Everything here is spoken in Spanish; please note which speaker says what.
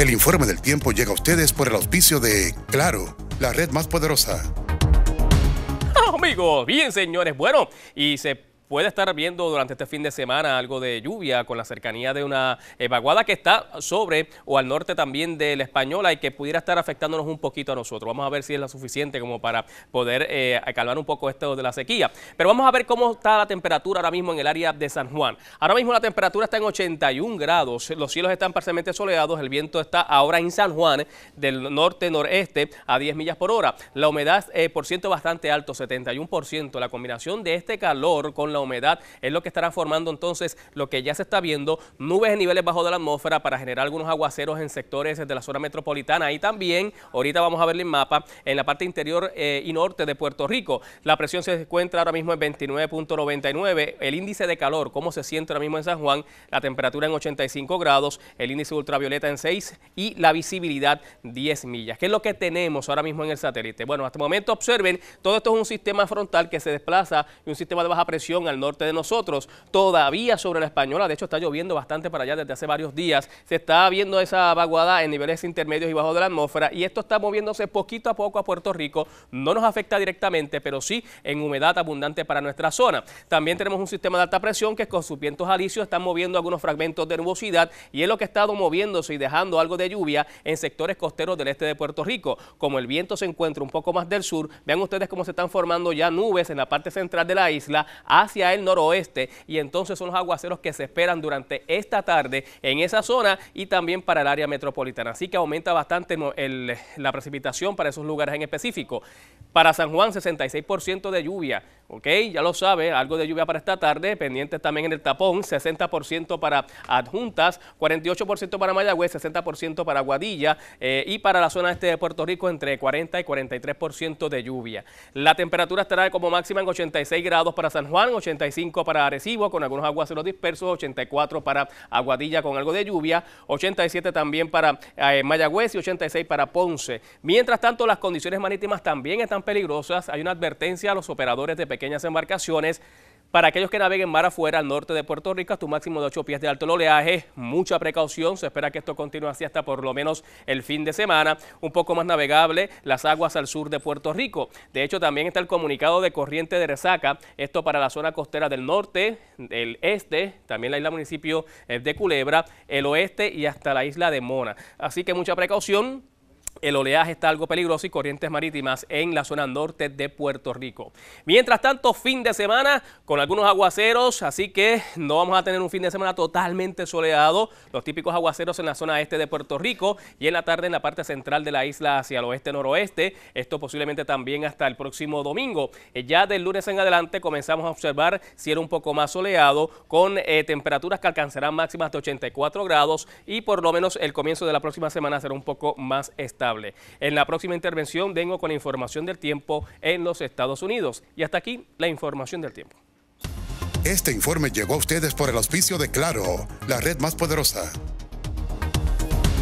Speaker 1: El informe del tiempo llega a ustedes por el auspicio de Claro, la red más poderosa. Amigos, bien señores, bueno, y se puede estar viendo durante este fin de semana algo de lluvia con la cercanía de una vaguada que está sobre o al norte también de la Española y que pudiera estar afectándonos un poquito a nosotros. Vamos a ver si es la suficiente como para poder eh, calmar un poco esto de la sequía. Pero vamos a ver cómo está la temperatura ahora mismo en el área de San Juan. Ahora mismo la temperatura está en 81 grados, los cielos están parcialmente soleados, el viento está ahora en San Juan del norte-noreste a 10 millas por hora. La humedad eh, por ciento bastante alto, 71%. La combinación de este calor con la humedad es lo que estará formando entonces lo que ya se está viendo, nubes en niveles bajo de la atmósfera para generar algunos aguaceros en sectores de la zona metropolitana y también, ahorita vamos a verle el mapa, en la parte interior eh, y norte de Puerto Rico. La presión se encuentra ahora mismo en 29.99, el índice de calor, cómo se siente ahora mismo en San Juan, la temperatura en 85 grados, el índice ultravioleta en 6 y la visibilidad 10 millas. ¿Qué es lo que tenemos ahora mismo en el satélite? Bueno, hasta el momento observen, todo esto es un sistema frontal que se desplaza y un sistema de baja presión al norte de nosotros, todavía sobre la española, de hecho está lloviendo bastante para allá desde hace varios días, se está viendo esa vaguada en niveles intermedios y bajo de la atmósfera y esto está moviéndose poquito a poco a Puerto Rico, no nos afecta directamente, pero sí en humedad abundante para nuestra zona. También tenemos un sistema de alta presión que con sus vientos alisios están moviendo algunos fragmentos de nubosidad y es lo que ha estado moviéndose y dejando algo de lluvia en sectores costeros del este de Puerto Rico. Como el viento se encuentra un poco más del sur, vean ustedes cómo se están formando ya nubes en la parte central de la isla hacia el noroeste y entonces son los aguaceros que se esperan durante esta tarde en esa zona y también para el área metropolitana. Así que aumenta bastante la precipitación para esos lugares en específico. Para San Juan, 66% de lluvia, ¿ok? Ya lo sabe, algo de lluvia para esta tarde, pendientes también en el tapón, 60% para adjuntas, 48% para Mayagüez, 60% para Guadilla eh, y para la zona este de Puerto Rico entre 40 y 43% de lluvia. La temperatura estará como máxima en 86 grados para San Juan, 85 para Arecibo con algunos aguaceros dispersos, 84 para Aguadilla con algo de lluvia, 87 también para eh, Mayagüez y 86 para Ponce. Mientras tanto, las condiciones marítimas también están peligrosas. Hay una advertencia a los operadores de pequeñas embarcaciones para aquellos que naveguen mar afuera al norte de Puerto Rico, hasta un máximo de 8 pies de alto oleaje, mucha precaución, se espera que esto continúe así hasta por lo menos el fin de semana, un poco más navegable las aguas al sur de Puerto Rico. De hecho, también está el comunicado de corriente de resaca, esto para la zona costera del norte, el este, también la isla municipio eh, de Culebra, el oeste y hasta la isla de Mona. Así que mucha precaución, el oleaje está algo peligroso y corrientes marítimas en la zona norte de Puerto Rico. Mientras tanto, fin de semana con algunos aguaceros, así que no vamos a tener un fin de semana totalmente soleado. Los típicos aguaceros en la zona este de Puerto Rico y en la tarde en la parte central de la isla hacia el oeste-noroeste. Esto posiblemente también hasta el próximo domingo. Eh, ya del lunes en adelante comenzamos a observar si era un poco más soleado con eh, temperaturas que alcanzarán máximas de 84 grados y por lo menos el comienzo de la próxima semana será un poco más estable. En la próxima intervención vengo con la información del tiempo en los Estados Unidos. Y hasta aquí la información del tiempo. Este informe llegó a ustedes por el auspicio de Claro, la red más poderosa.